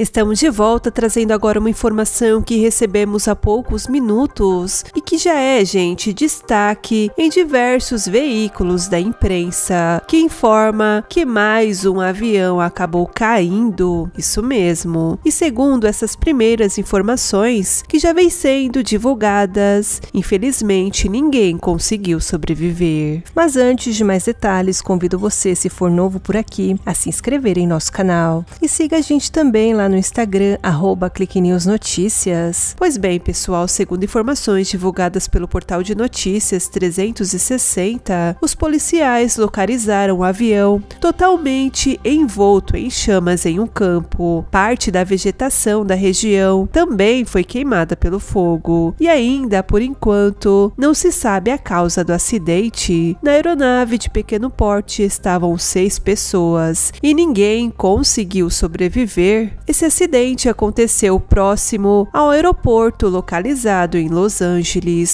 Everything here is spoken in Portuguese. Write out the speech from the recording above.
Estamos de volta trazendo agora uma informação que recebemos há poucos minutos e que já é, gente, destaque em diversos veículos da imprensa, que informa que mais um avião acabou caindo. Isso mesmo. E segundo essas primeiras informações que já vem sendo divulgadas, infelizmente ninguém conseguiu sobreviver. Mas antes de mais detalhes, convido você, se for novo por aqui, a se inscrever em nosso canal e siga a gente também lá no Instagram, arroba Pois bem, pessoal, segundo informações divulgadas pelo portal de notícias 360, os policiais localizaram o um avião totalmente envolto em chamas em um campo. Parte da vegetação da região também foi queimada pelo fogo. E ainda, por enquanto, não se sabe a causa do acidente. Na aeronave de pequeno porte estavam seis pessoas e ninguém conseguiu sobreviver. Esse esse acidente aconteceu próximo ao aeroporto localizado em Los Angeles.